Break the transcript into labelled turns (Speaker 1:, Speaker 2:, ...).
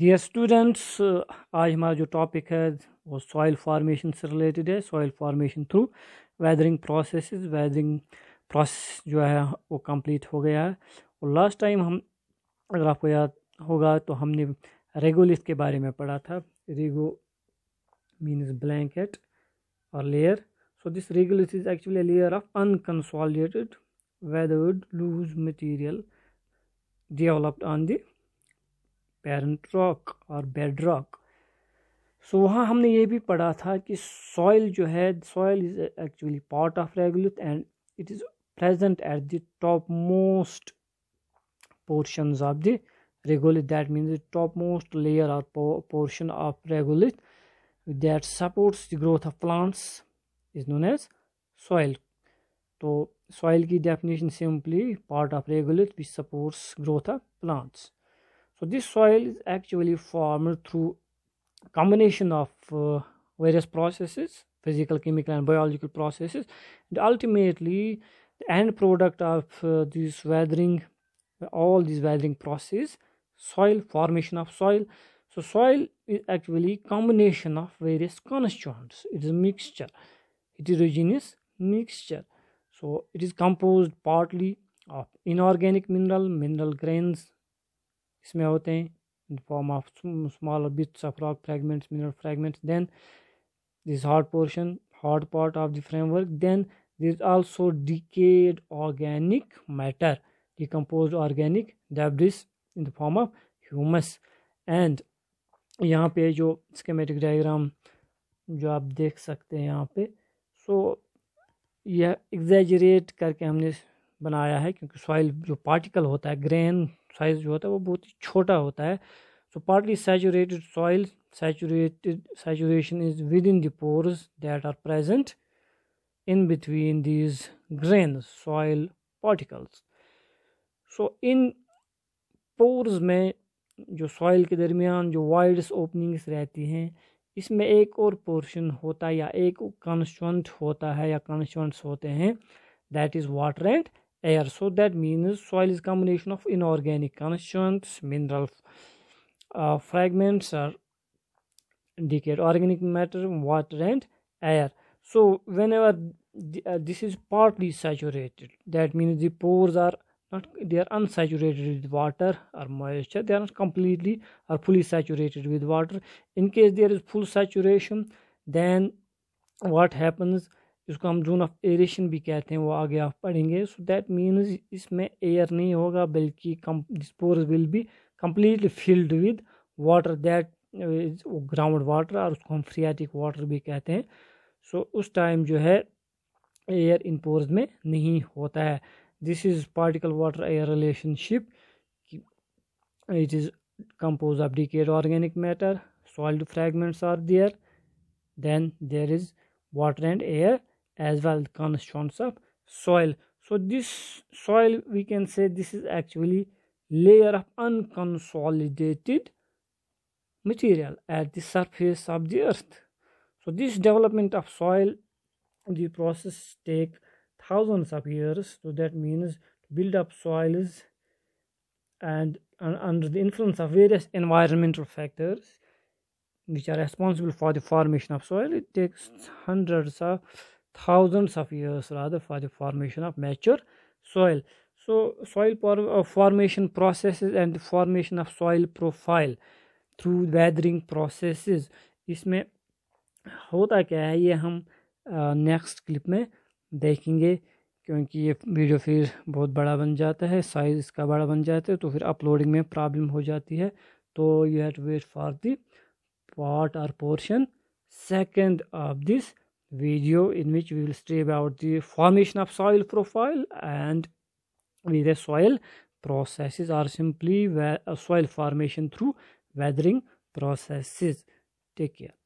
Speaker 1: Dear students uh, आज हमारा जो टॉपिक है वो सॉइल फार्मेशन से रिलेटेड है soil formation through weathering process weathering process जो है वो कंप्लीट हो गया है और लास्ट टाइम हम अगर आपको याद होगा तो हमने रेगोलिथ के बारे में पढ़ा था रेगो मीन्स ब्लैंकेट और layer so this regolith is actually layer of unconsolidated weathered loose material developed on the parent rock और बेड रॉक सो वहाँ हमने ये भी पढ़ा था कि सॉइल जो है soil is actually part of regolith and it is present at the top most portion of the regolith that means the top most layer और portion of regolith that supports the growth of plants is known as soil तो soil की definition simply part of regolith which supports growth of plants so this soil is actually formed through combination of uh, various processes physical chemical and biological processes and ultimately the end product of uh, this weathering all these weathering process soil formation of soil so soil is actually combination of various constituents it is a mixture heterogeneous mixture so it is composed partly of inorganic mineral mineral grains इसमें होते हैं in form of small bits of rock fragments mineral fragments then this hard portion hard part of the framework then this is also decayed organic matter decompose organic debris in the form of humus and यहाँ पे जो schematic diagram जो आप देख सकते हैं यहाँ पे सो यह एग्जेजरेट करके हमने बनाया है क्योंकि सॉइल जो पार्टिकल होता है ग्रेन साइज़ जो होता है वो बहुत ही छोटा होता है so partly saturated soil saturated saturation is within those pores that are present in between these grain soil particles so इन पोर्स में जो सॉइल के दरमियान जो वाइड्स ओपनिंग्स रहती हैं इसमें एक और पोर्शन होता है या एक कॉन्स्टेंट होता है या कॉन्स्टूंट्स होते हैं that is water and air so that means soil is combination of inorganic constituents mineral uh, fragments are decayed organic matter water and air so whenever the, uh, this is partly saturated that means the pores are not they are unsaturated with water or moisture they are not completely or fully saturated with water in case there is full saturation then what happens जिसको हम zone of aeration भी कहते हैं वो आगे आप पढ़ेंगे so that means इसमें एयर नहीं होगा बल्कि कम spores will be completely filled with water that ground water और उसको हम फ्रियाटिक वाटर भी कहते हैं सो so, उस टाइम जो है एयर इन पोर्स में नहीं होता है this is particle water air relationship it is compose of decayed organic matter solid fragments are there then there is water and air as well constituents of soil so this soil we can say this is actually layer of unconsolidated material at the surface of the earth so this development of soil the process take thousands of years so that means build up soils and, and under the influence of various environmental factors which are responsible for the formation of soil it takes hundreds of thousands of years rather for the formation of mature soil so soil por uh, formation processes and the formation of soil profile through weathering processes इसमें होता क्या है ये हम next clip में देखेंगे क्योंकि ये वीडियो फिर बहुत बड़ा बन जाता है साइज़ इसका बड़ा बन जाता है तो फिर अपलोडिंग में प्रॉब्लम हो जाती है तो you have to wait for the part और portion second of this video in which we will study about the formation of soil profile and the soil processes are simply soil formation through weathering processes. Take care.